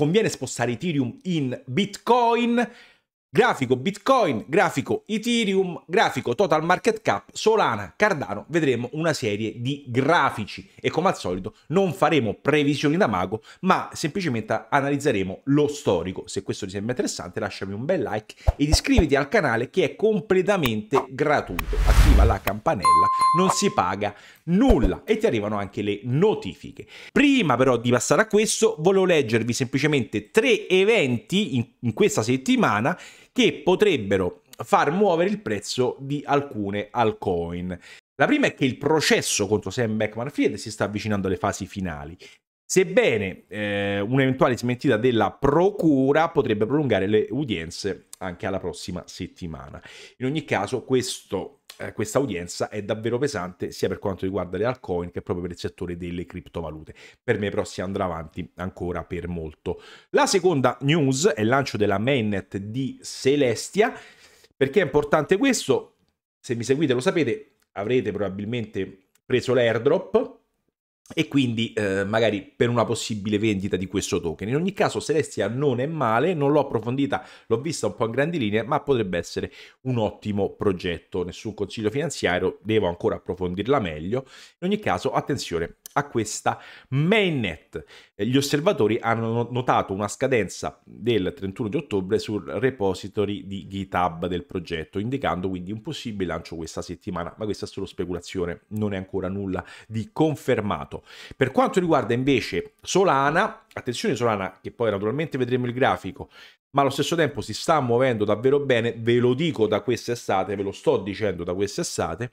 conviene spostare Ethereum in Bitcoin Grafico Bitcoin, grafico Ethereum, grafico Total Market Cap, Solana, Cardano, vedremo una serie di grafici e come al solito non faremo previsioni da mago, ma semplicemente analizzeremo lo storico. Se questo ti sembra interessante lasciami un bel like ed iscriviti al canale che è completamente gratuito. Attiva la campanella, non si paga nulla e ti arrivano anche le notifiche. Prima però di passare a questo, volevo leggervi semplicemente tre eventi in, in questa settimana che potrebbero far muovere il prezzo di alcune altcoin. La prima è che il processo contro Sam Beckman Fried si sta avvicinando alle fasi finali. Sebbene eh, un'eventuale smentita della procura potrebbe prolungare le udienze anche alla prossima settimana. In ogni caso, questo eh, questa udienza è davvero pesante sia per quanto riguarda le altcoin che proprio per il settore delle criptovalute. Per me però si andrà avanti ancora per molto. La seconda news è il lancio della mainnet di Celestia. Perché è importante questo? Se mi seguite lo sapete, avrete probabilmente preso l'airdrop e quindi eh, magari per una possibile vendita di questo token. In ogni caso Celestia non è male, non l'ho approfondita, l'ho vista un po' in grandi linee, ma potrebbe essere un ottimo progetto, nessun consiglio finanziario, devo ancora approfondirla meglio. In ogni caso attenzione a questa mainnet. Eh, gli osservatori hanno notato una scadenza del 31 di ottobre sul repository di GitHub del progetto, indicando quindi un possibile lancio questa settimana, ma questa è solo speculazione, non è ancora nulla di confermato. Per quanto riguarda invece Solana, attenzione Solana, che poi naturalmente vedremo il grafico, ma allo stesso tempo si sta muovendo davvero bene, ve lo dico da quest'estate, ve lo sto dicendo da quest'estate.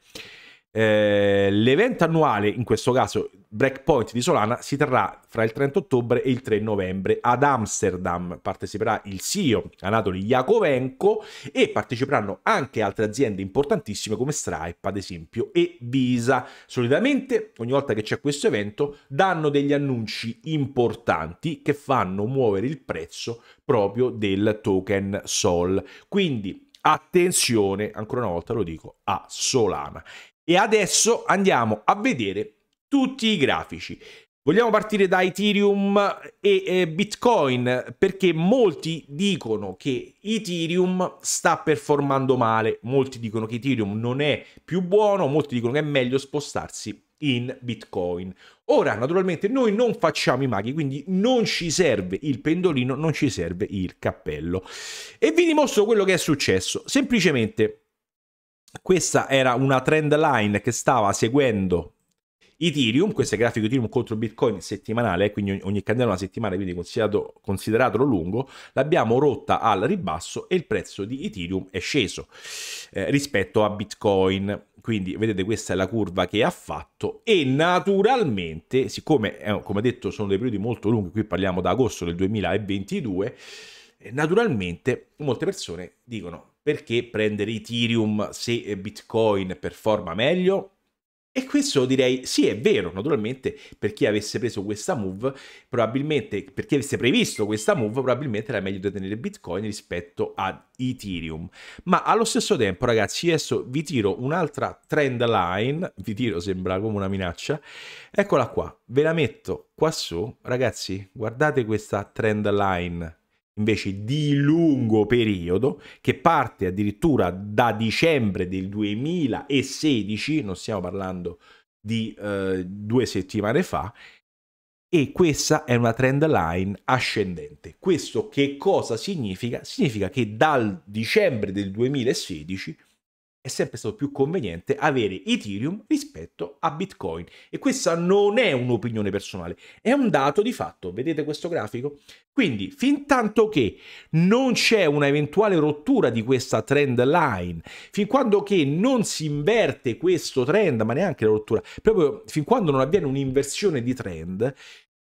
Eh, l'evento annuale, in questo caso Breakpoint di Solana, si terrà fra il 30 ottobre e il 3 novembre ad Amsterdam. Parteciperà il CEO Anatoly Jakovenko e parteciperanno anche altre aziende importantissime come Stripe, ad esempio, e Visa. Solitamente, ogni volta che c'è questo evento, danno degli annunci importanti che fanno muovere il prezzo proprio del token Sol. Quindi attenzione, ancora una volta lo dico, a Solana. E adesso andiamo a vedere tutti i grafici. Vogliamo partire da Ethereum e eh, Bitcoin perché molti dicono che Ethereum sta performando male, molti dicono che Ethereum non è più buono, molti dicono che è meglio spostarsi in Bitcoin. Ora, naturalmente, noi non facciamo i maghi, quindi non ci serve il pendolino, non ci serve il cappello. E vi dimostro quello che è successo. Semplicemente questa era una trend line che stava seguendo Ethereum, questo è il grafico Ethereum contro Bitcoin settimanale, eh, quindi ogni candela una settimana, quindi considerato, consideratelo lungo, l'abbiamo rotta al ribasso e il prezzo di Ethereum è sceso eh, rispetto a Bitcoin. Quindi vedete questa è la curva che ha fatto e naturalmente, siccome eh, come detto sono dei periodi molto lunghi, qui parliamo da agosto del 2022, eh, naturalmente molte persone dicono perché prendere Ethereum se Bitcoin performa meglio? E questo direi sì, è vero, naturalmente per chi avesse preso questa move, probabilmente per chi avesse previsto questa move, probabilmente era meglio detenere Bitcoin rispetto ad Ethereum. Ma allo stesso tempo, ragazzi, adesso vi tiro un'altra trend line, vi tiro sembra come una minaccia. Eccola qua, ve la metto qua su, ragazzi, guardate questa trend line invece di lungo periodo che parte addirittura da dicembre del 2016, non stiamo parlando di eh, due settimane fa, e questa è una trend line ascendente. Questo che cosa significa? Significa che dal dicembre del 2016 è sempre stato più conveniente avere Ethereum rispetto a Bitcoin. E questa non è un'opinione personale, è un dato di fatto. Vedete questo grafico? Quindi, fin tanto che non c'è un'eventuale rottura di questa trend line, fin quando che non si inverte questo trend, ma neanche la rottura, proprio fin quando non avviene un'inversione di trend,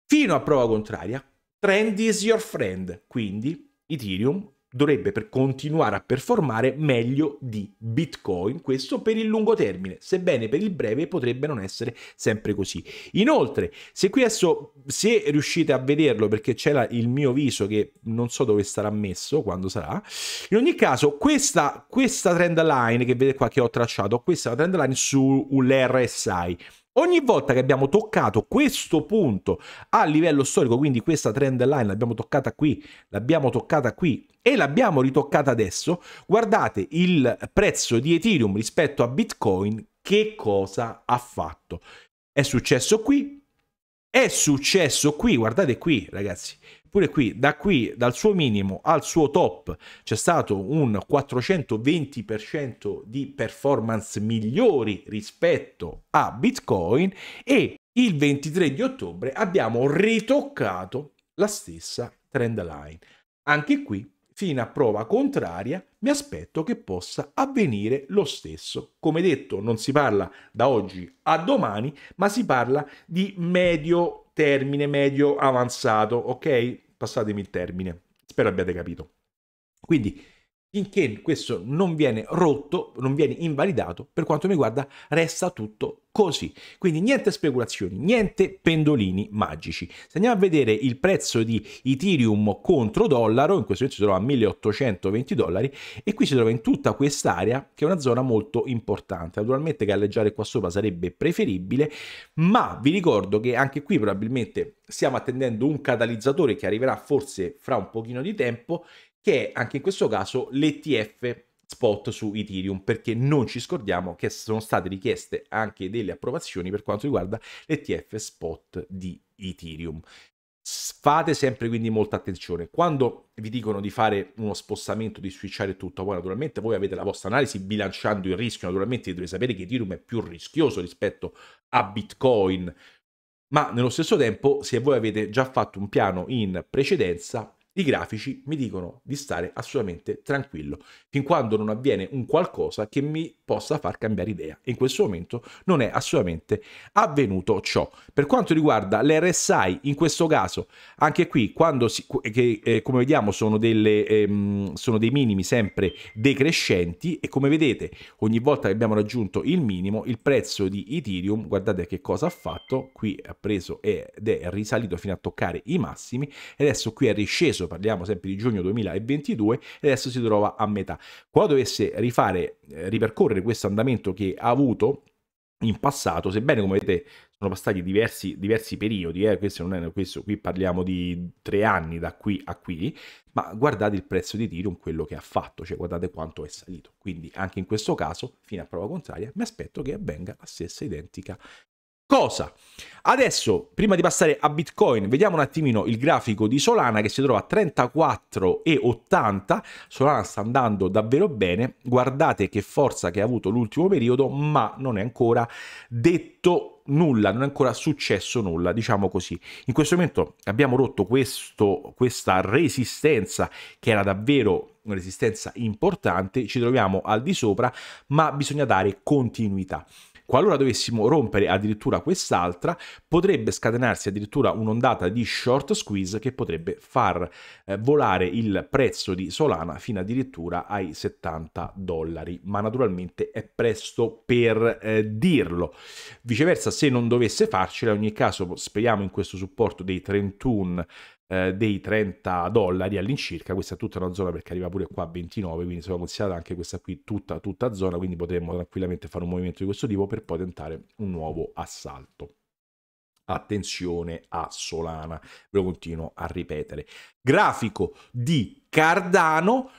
fino a prova contraria, trend is your friend. Quindi Ethereum dovrebbe per continuare a performare meglio di Bitcoin, questo per il lungo termine, sebbene per il breve potrebbe non essere sempre così. Inoltre, se qui adesso, se riuscite a vederlo, perché c'è la, il mio viso che non so dove sarà messo, quando sarà, in ogni caso questa, questa trend line che vedete qua che ho tracciato, questa è la trend line sull'RSI, Ogni volta che abbiamo toccato questo punto a livello storico, quindi questa trend line l'abbiamo toccata qui, l'abbiamo toccata qui e l'abbiamo ritoccata adesso, guardate il prezzo di Ethereum rispetto a Bitcoin che cosa ha fatto. È successo qui, è successo qui, guardate qui ragazzi, Pure qui, da qui, dal suo minimo al suo top, c'è stato un 420% di performance migliori rispetto a Bitcoin e il 23 di ottobre abbiamo ritoccato la stessa trend line. Anche qui, fino a prova contraria, mi aspetto che possa avvenire lo stesso. Come detto, non si parla da oggi a domani, ma si parla di medio termine medio avanzato, ok? Passatemi il termine, spero abbiate capito. Quindi finché questo non viene rotto, non viene invalidato, per quanto mi riguarda resta tutto così. Quindi niente speculazioni, niente pendolini magici. Se andiamo a vedere il prezzo di Ethereum contro dollaro, in questo momento si trova a 1820 dollari e qui si trova in tutta quest'area che è una zona molto importante. Naturalmente galleggiare qua sopra sarebbe preferibile, ma vi ricordo che anche qui probabilmente stiamo attendendo un catalizzatore che arriverà forse fra un pochino di tempo che è anche in questo caso l'ETF spot su Ethereum perché non ci scordiamo che sono state richieste anche delle approvazioni per quanto riguarda l'ETF spot di Ethereum. Fate sempre quindi molta attenzione. Quando vi dicono di fare uno spostamento, di switchare tutto, poi naturalmente voi avete la vostra analisi bilanciando il rischio, naturalmente dovete sapere che Ethereum è più rischioso rispetto a Bitcoin, ma nello stesso tempo se voi avete già fatto un piano in precedenza i grafici mi dicono di stare assolutamente tranquillo, fin quando non avviene un qualcosa che mi possa far cambiare idea. E in questo momento non è assolutamente avvenuto ciò. Per quanto riguarda l'RSI, in questo caso, anche qui, quando si, che, eh, come vediamo sono, delle, ehm, sono dei minimi sempre decrescenti e come vedete ogni volta che abbiamo raggiunto il minimo, il prezzo di Ethereum, guardate che cosa ha fatto, qui ha preso ed è risalito fino a toccare i massimi e adesso qui è risceso marzo, parliamo sempre di giugno 2022 e adesso si trova a metà. Quando dovesse rifare, eh, ripercorrere questo andamento che ha avuto in passato, sebbene come vedete sono passati diversi, diversi periodi, eh, questo non è questo, qui parliamo di tre anni da qui a qui, ma guardate il prezzo di Ethereum, quello che ha fatto, cioè guardate quanto è salito. Quindi anche in questo caso, fino a prova contraria, mi aspetto che avvenga la stessa identica cosa. Adesso, prima di passare a Bitcoin, vediamo un attimino il grafico di Solana che si trova a 34,80. Solana sta andando davvero bene. Guardate che forza che ha avuto l'ultimo periodo, ma non è ancora detto nulla, non è ancora successo nulla, diciamo così. In questo momento abbiamo rotto questo, questa resistenza che era davvero una resistenza importante, ci troviamo al di sopra, ma bisogna dare continuità. Qualora dovessimo rompere addirittura quest'altra, potrebbe scatenarsi addirittura un'ondata di short squeeze che potrebbe far eh, volare il prezzo di Solana fino addirittura ai 70 dollari, ma naturalmente è presto per eh, dirlo. Viceversa, se non dovesse farcela, in ogni caso speriamo in questo supporto dei 31 eh, dei 30 dollari all'incirca, questa è tutta una zona perché arriva pure qua a 29, quindi sono considerata anche questa qui tutta, tutta zona, quindi potremmo tranquillamente fare un movimento di questo tipo per poi tentare un nuovo assalto attenzione a Solana, ve lo continuo a ripetere. Grafico di Cardano,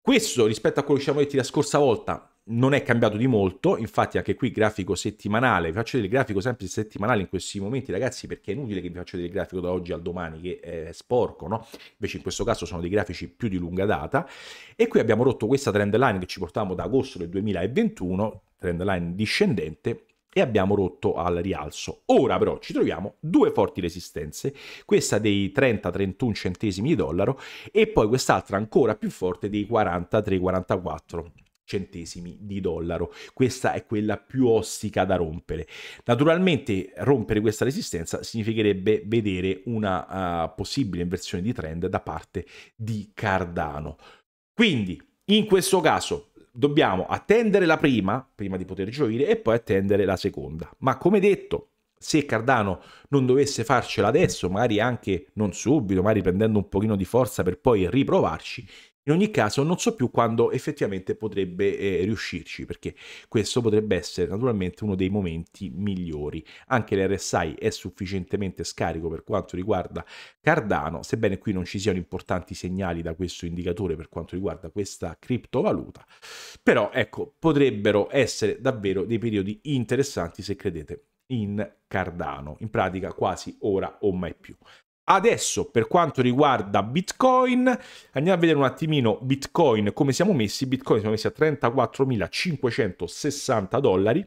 questo rispetto a quello che ci siamo detti la scorsa volta non è cambiato di molto, infatti anche qui grafico settimanale, vi faccio vedere il grafico sempre settimanale in questi momenti ragazzi perché è inutile che vi faccio vedere il grafico da oggi al domani che è sporco, no? invece in questo caso sono dei grafici più di lunga data e qui abbiamo rotto questa trend line che ci portavamo da agosto del 2021, trend line discendente e abbiamo rotto al rialzo. Ora però ci troviamo due forti resistenze, questa dei 30-31 centesimi di dollaro e poi quest'altra ancora più forte dei 43-44 centesimi di dollaro. Questa è quella più ostica da rompere. Naturalmente rompere questa resistenza significherebbe vedere una uh, possibile inversione di trend da parte di Cardano. Quindi, in questo caso dobbiamo attendere la prima, prima di poter gioire, e poi attendere la seconda. Ma come detto, se Cardano non dovesse farcela adesso, magari anche non subito, magari prendendo un pochino di forza per poi riprovarci, in ogni caso non so più quando effettivamente potrebbe eh, riuscirci, perché questo potrebbe essere naturalmente uno dei momenti migliori. Anche l'RSI è sufficientemente scarico per quanto riguarda Cardano, sebbene qui non ci siano importanti segnali da questo indicatore per quanto riguarda questa criptovaluta, però ecco, potrebbero essere davvero dei periodi interessanti se credete in Cardano, in pratica quasi ora o mai più. Adesso per quanto riguarda Bitcoin, andiamo a vedere un attimino Bitcoin, come siamo messi. Bitcoin siamo messi a 34.560 dollari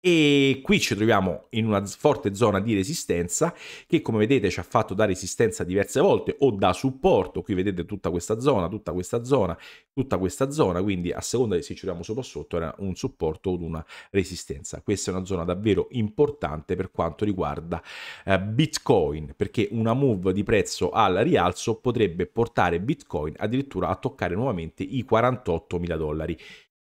e qui ci troviamo in una forte zona di resistenza che come vedete ci ha fatto da resistenza diverse volte o da supporto, qui vedete tutta questa zona, tutta questa zona, tutta questa zona, quindi a seconda di se ci troviamo sopra o sotto era un supporto o una resistenza. Questa è una zona davvero importante per quanto riguarda eh, Bitcoin, perché una move di prezzo al rialzo potrebbe portare Bitcoin addirittura a toccare nuovamente i 48 mila dollari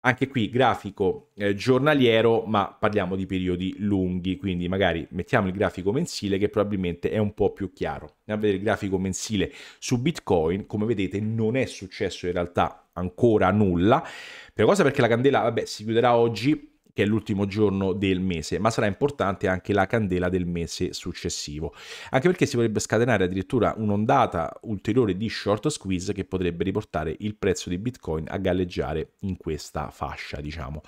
anche qui grafico eh, giornaliero, ma parliamo di periodi lunghi, quindi magari mettiamo il grafico mensile che probabilmente è un po' più chiaro. Andiamo a vedere il grafico mensile su Bitcoin, come vedete non è successo in realtà ancora nulla, per cosa perché la candela vabbè, si chiuderà oggi che è l'ultimo giorno del mese, ma sarà importante anche la candela del mese successivo, anche perché si potrebbe scatenare addirittura un'ondata ulteriore di short squeeze che potrebbe riportare il prezzo di Bitcoin a galleggiare in questa fascia, diciamo.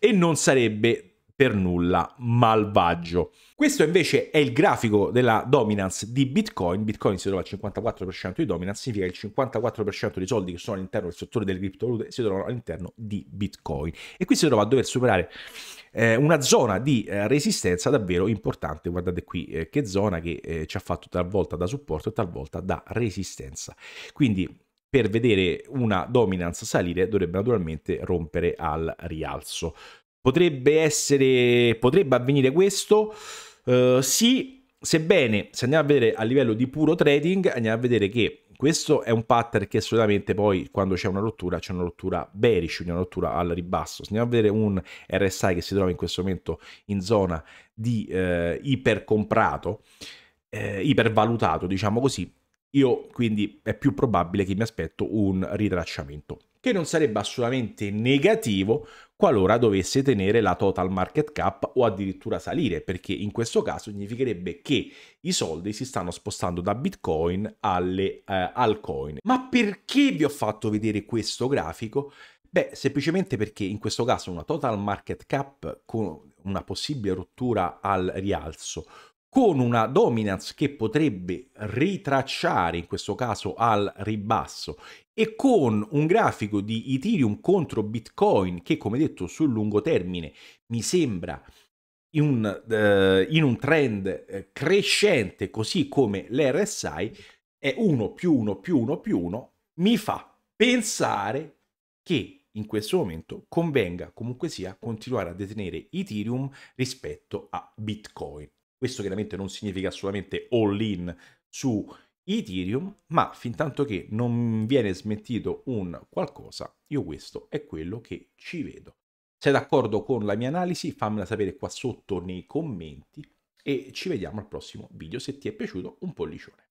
E non sarebbe per nulla malvagio. Questo invece è il grafico della dominance di Bitcoin. Bitcoin si trova al 54% di dominance, significa che il 54% dei soldi che sono all'interno del settore delle criptovalute si trovano all'interno di Bitcoin. E qui si trova a dover superare eh, una zona di eh, resistenza davvero importante. Guardate qui eh, che zona che eh, ci ha fatto talvolta da supporto e talvolta da resistenza. Quindi per vedere una dominance salire dovrebbe naturalmente rompere al rialzo. Potrebbe essere, potrebbe avvenire questo? Uh, sì, sebbene se andiamo a vedere a livello di puro trading, andiamo a vedere che questo è un pattern che solitamente poi quando c'è una rottura, c'è una rottura bearish, una rottura al ribasso. Se andiamo a vedere un RSI che si trova in questo momento in zona di eh, ipercomprato, eh, ipervalutato, diciamo così, io quindi è più probabile che mi aspetto un ritracciamento che non sarebbe assolutamente negativo qualora dovesse tenere la total market cap o addirittura salire, perché in questo caso significherebbe che i soldi si stanno spostando da Bitcoin alle eh, altcoin. Ma perché vi ho fatto vedere questo grafico? Beh, semplicemente perché in questo caso una total market cap con una possibile rottura al rialzo con una dominance che potrebbe ritracciare in questo caso al ribasso e con un grafico di Ethereum contro Bitcoin che come detto sul lungo termine mi sembra in un, eh, in un trend eh, crescente così come l'RSI è 1 più 1 più 1 più 1 mi fa pensare che in questo momento convenga comunque sia continuare a detenere Ethereum rispetto a Bitcoin. Questo chiaramente non significa solamente all in su Ethereum, ma fin tanto che non viene smettito un qualcosa, io questo è quello che ci vedo. Sei d'accordo con la mia analisi? Fammela sapere qua sotto nei commenti e ci vediamo al prossimo video. Se ti è piaciuto un pollicione.